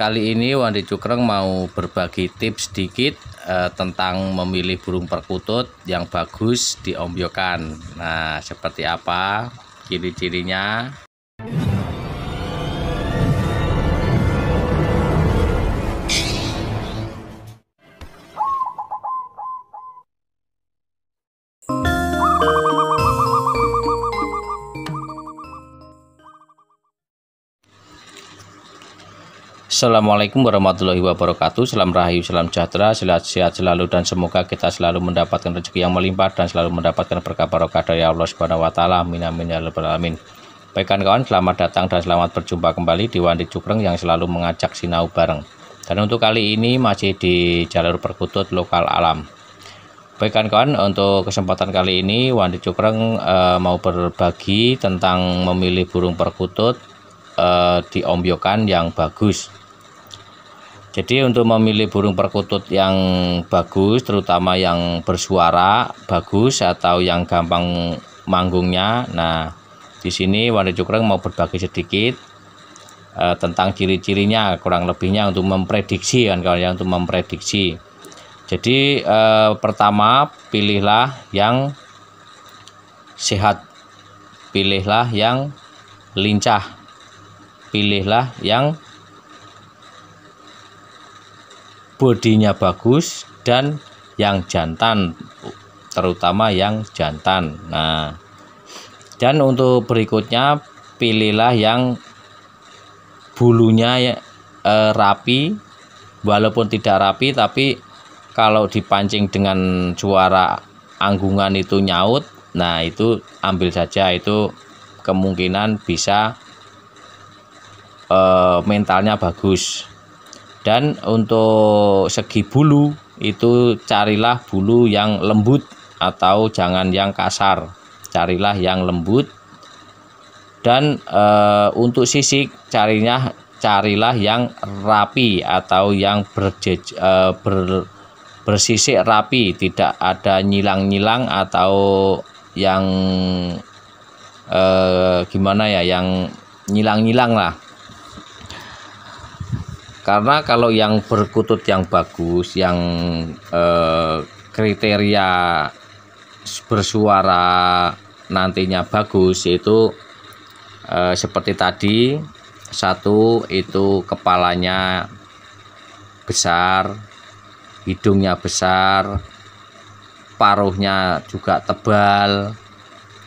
Kali ini Wandi Cukreng mau berbagi tips sedikit eh, tentang memilih burung perkutut yang bagus diombyokan. Nah, seperti apa ciri-cirinya? Assalamualaikum warahmatullahi wabarakatuh Salam rahayu, salam sejahtera, sehat-sehat selalu dan semoga kita selalu mendapatkan rezeki yang melimpah dan selalu mendapatkan berkah barokah dari Allah Subhanahu wa taala. Amin amin ya alamin. Baik kawan, selamat datang dan selamat berjumpa kembali di Wandi Cukreng yang selalu mengajak sinau bareng. Dan untuk kali ini masih di jalur perkutut lokal alam. Baik kawan untuk kesempatan kali ini Wandi Cukreng e, mau berbagi tentang memilih burung perkutut eh, diombyokan yang bagus. Jadi untuk memilih burung perkutut yang bagus terutama yang bersuara bagus atau yang gampang manggungnya. Nah, di sini Wanda Cukreng mau berbagi sedikit eh, tentang ciri-cirinya kurang lebihnya untuk memprediksi kan kalau Yang untuk memprediksi. Jadi eh, pertama pilihlah yang sehat. Pilihlah yang lincah. Pilihlah yang bodinya bagus dan yang jantan terutama yang jantan nah dan untuk berikutnya pilihlah yang bulunya eh, rapi walaupun tidak rapi tapi kalau dipancing dengan suara anggungan itu nyaut nah itu ambil saja itu kemungkinan bisa eh, mentalnya bagus dan untuk segi bulu itu carilah bulu yang lembut atau jangan yang kasar carilah yang lembut dan e, untuk sisik carinya carilah yang rapi atau yang berjej, e, eh, ber, bersisik rapi tidak ada nyilang-nyilang atau yang e, gimana ya yang nyilang-nyilang lah karena kalau yang berkutut yang bagus yang eh, kriteria bersuara nantinya bagus itu eh, seperti tadi satu itu kepalanya besar hidungnya besar paruhnya juga tebal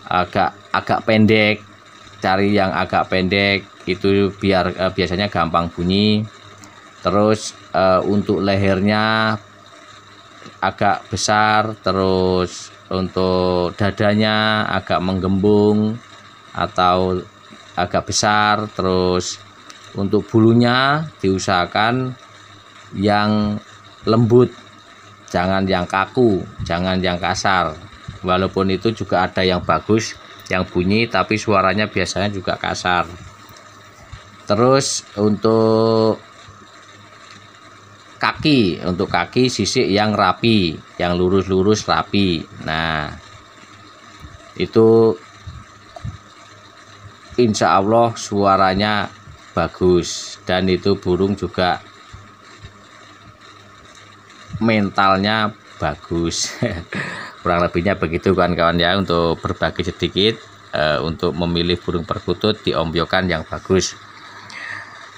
agak agak pendek cari yang agak pendek itu biar eh, biasanya gampang bunyi terus uh, untuk lehernya agak besar terus untuk dadanya agak menggembung atau agak besar terus untuk bulunya diusahakan yang lembut jangan yang kaku jangan yang kasar walaupun itu juga ada yang bagus yang bunyi tapi suaranya biasanya juga kasar terus untuk kaki untuk kaki sisik yang rapi yang lurus-lurus rapi nah itu insya Allah suaranya bagus dan itu burung juga mentalnya bagus kurang lebihnya begitu kawan-kawan ya untuk berbagi sedikit eh, untuk memilih burung perkutut diombyokan yang bagus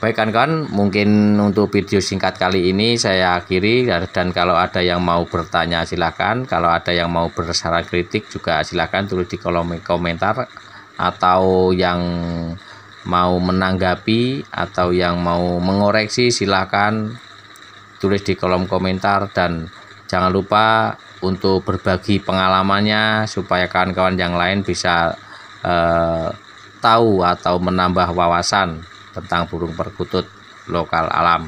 Baik kawan-kawan, mungkin untuk video singkat kali ini saya akhiri dan kalau ada yang mau bertanya silakan, kalau ada yang mau bersaran kritik juga silakan tulis di kolom komentar atau yang mau menanggapi atau yang mau mengoreksi silahkan tulis di kolom komentar dan jangan lupa untuk berbagi pengalamannya supaya kawan-kawan yang lain bisa eh, tahu atau menambah wawasan tentang burung perkutut lokal alam.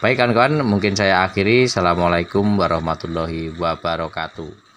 Baik kawan-kawan, mungkin saya akhiri. Assalamualaikum warahmatullahi wabarakatuh.